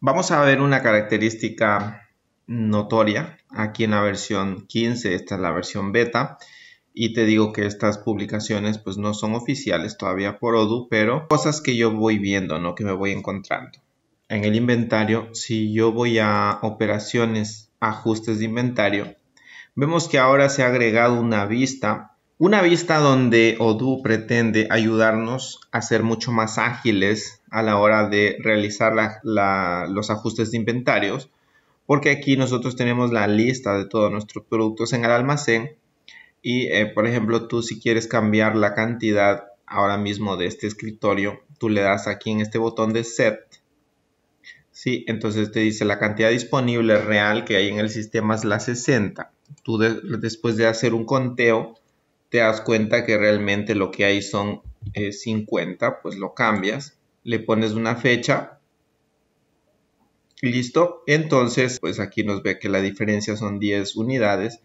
Vamos a ver una característica notoria aquí en la versión 15, esta es la versión beta, y te digo que estas publicaciones pues no son oficiales todavía por odu pero cosas que yo voy viendo, ¿no? Que me voy encontrando. En el inventario, si yo voy a operaciones, ajustes de inventario, vemos que ahora se ha agregado una vista una vista donde Odoo pretende ayudarnos a ser mucho más ágiles a la hora de realizar los ajustes de inventarios, porque aquí nosotros tenemos la lista de todos nuestros productos en el almacén y, eh, por ejemplo, tú si quieres cambiar la cantidad ahora mismo de este escritorio, tú le das aquí en este botón de Set. Sí, entonces te dice la cantidad disponible real que hay en el sistema es la 60. Tú después de hacer un conteo, te das cuenta que realmente lo que hay son 50, eh, pues lo cambias, le pones una fecha, listo, entonces pues aquí nos ve que la diferencia son 10 unidades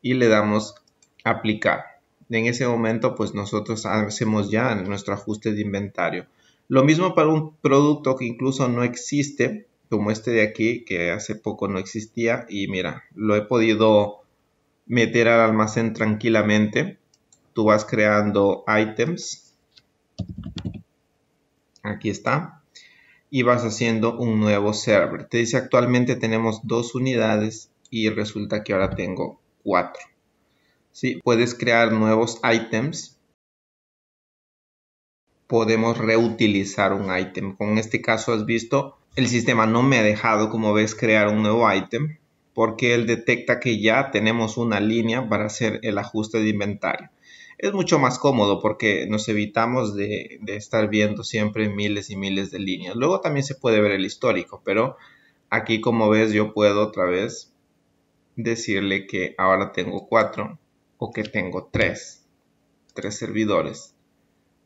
y le damos aplicar. En ese momento pues nosotros hacemos ya nuestro ajuste de inventario. Lo mismo para un producto que incluso no existe, como este de aquí, que hace poco no existía y mira, lo he podido meter al almacén tranquilamente tú vas creando items. Aquí está. Y vas haciendo un nuevo server. Te dice actualmente tenemos dos unidades y resulta que ahora tengo cuatro. ¿Sí? Puedes crear nuevos items podemos reutilizar un item. Con este caso has visto, el sistema no me ha dejado, como ves, crear un nuevo item, porque él detecta que ya tenemos una línea para hacer el ajuste de inventario es mucho más cómodo porque nos evitamos de, estar viendo siempre miles y miles de líneas. Luego también se puede ver el histórico, pero aquí como ves yo puedo otra vez decirle que ahora tengo cuatro o que tengo tres, tres servidores.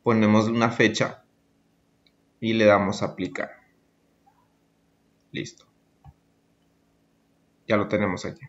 Ponemos una fecha y le damos a aplicar. Listo. Ya lo tenemos aquí.